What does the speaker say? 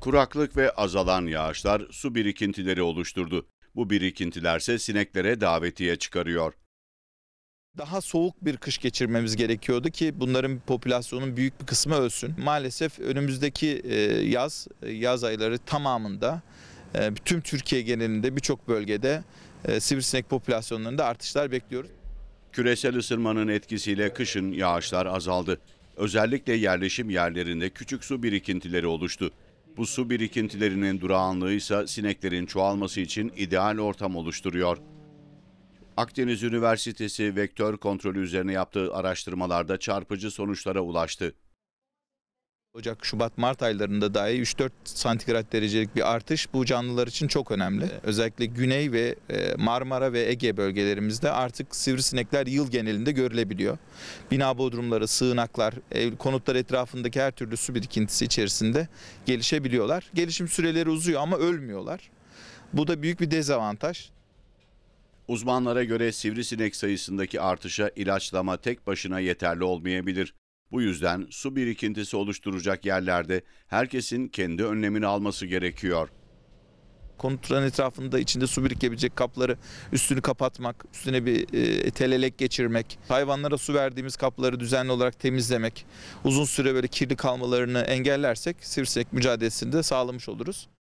Kuraklık ve azalan yağışlar su birikintileri oluşturdu. Bu birikintilerse sineklere davetiye çıkarıyor. Daha soğuk bir kış geçirmemiz gerekiyordu ki bunların popülasyonun büyük bir kısmı ölsün. Maalesef önümüzdeki e, yaz, e, yaz ayları tamamında e, tüm Türkiye genelinde birçok bölgede sivrisinek popülasyonlarında artışlar bekliyoruz. Küresel ısınmanın etkisiyle kışın yağışlar azaldı. Özellikle yerleşim yerlerinde küçük su birikintileri oluştu. Bu su birikintilerinin durağanlığı ise sineklerin çoğalması için ideal ortam oluşturuyor. Akdeniz Üniversitesi vektör kontrolü üzerine yaptığı araştırmalarda çarpıcı sonuçlara ulaştı. Ocak, Şubat, Mart aylarında dahi 3-4 santigrat derecelik bir artış bu canlılar için çok önemli. Özellikle Güney ve e, Marmara ve Ege bölgelerimizde artık sivrisinekler yıl genelinde görülebiliyor. Bina bodrumları, sığınaklar, ev konutlar etrafındaki her türlü su birikintisi içerisinde gelişebiliyorlar. Gelişim süreleri uzuyor ama ölmüyorlar. Bu da büyük bir dezavantaj. Uzmanlara göre sivrisinek sayısındaki artışa ilaçlama tek başına yeterli olmayabilir. Bu yüzden su birikintisi oluşturacak yerlerde herkesin kendi önlemini alması gerekiyor. Konutların etrafında içinde su birikebilecek kapları üstünü kapatmak, üstüne bir e, telelek geçirmek, hayvanlara su verdiğimiz kapları düzenli olarak temizlemek, uzun süre böyle kirli kalmalarını engellersek sivrisinek mücadelesinde sağlamış oluruz.